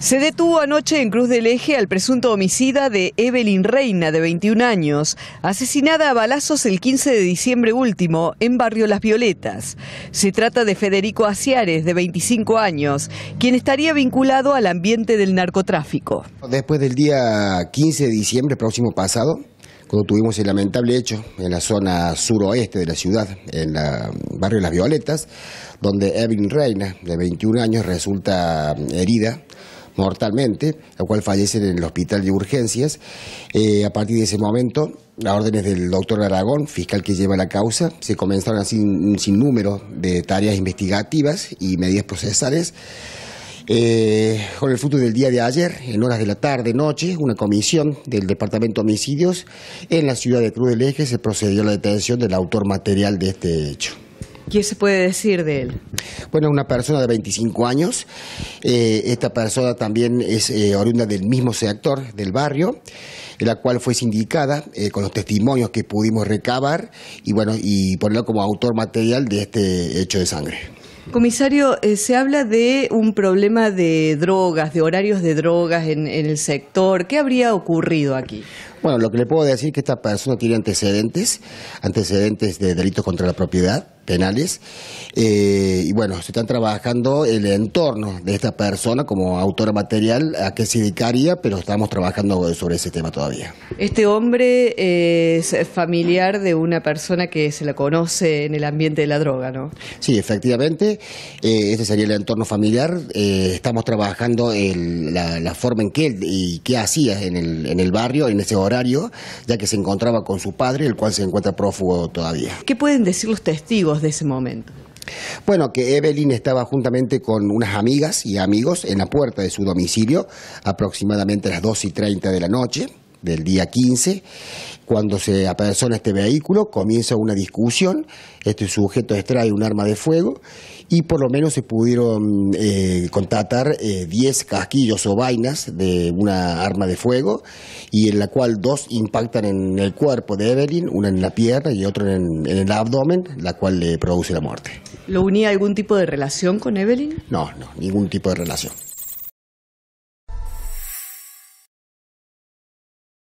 Se detuvo anoche en Cruz del Eje al presunto homicida de Evelyn Reina, de 21 años, asesinada a balazos el 15 de diciembre último en Barrio Las Violetas. Se trata de Federico Aciares, de 25 años, quien estaría vinculado al ambiente del narcotráfico. Después del día 15 de diciembre próximo pasado, cuando tuvimos el lamentable hecho en la zona suroeste de la ciudad, en el barrio Las Violetas, donde Evelyn Reina, de 21 años, resulta herida mortalmente, la cual fallece en el hospital de urgencias. Eh, a partir de ese momento, a órdenes del doctor Aragón, fiscal que lleva la causa, se comenzaron así un sinnúmero de tareas investigativas y medidas procesales. Eh, con el fruto del día de ayer, en horas de la tarde, noche, una comisión del Departamento de Homicidios en la ciudad de Cruz del Eje se procedió a la detención del autor material de este hecho. ¿Qué se puede decir de él? Bueno, una persona de 25 años. Eh, esta persona también es eh, oriunda del mismo sector del barrio, la cual fue sindicada eh, con los testimonios que pudimos recabar y bueno y ponerlo como autor material de este hecho de sangre. Comisario, se habla de un problema de drogas, de horarios de drogas en, en, el sector. ¿Qué habría ocurrido aquí? Bueno, lo que le puedo decir es que esta persona tiene antecedentes, antecedentes de delitos contra la propiedad, penales. Eh, y bueno, se están trabajando el entorno de esta persona como autora material, a qué se dedicaría, pero estamos trabajando sobre ese tema todavía. Este hombre eh, es familiar de una persona que se la conoce en el ambiente de la droga, ¿no? Sí, efectivamente, eh, ese sería el entorno familiar. estamos trabajando la, forma en que él y qué hacía en el, en el barrio, en ese horario, ya que se encontraba con su padre, el cual se encuentra prófugo todavía. ¿Qué pueden decir los testigos? de ese momento? Bueno, que Evelyn estaba juntamente con unas amigas y amigos en la puerta de su domicilio aproximadamente a las 2 y 30 de la noche del día 15, cuando se apersona este vehículo, comienza una discusión, este sujeto extrae un arma de fuego y por lo menos se pudieron eh, contratar 10 eh, casquillos o vainas de una arma de fuego y en la cual dos impactan en el cuerpo de Evelyn, una en la pierna y otra en, en el abdomen, la cual le produce la muerte. ¿Lo unía algún tipo de relación con Evelyn? No, no, ningún tipo de relación.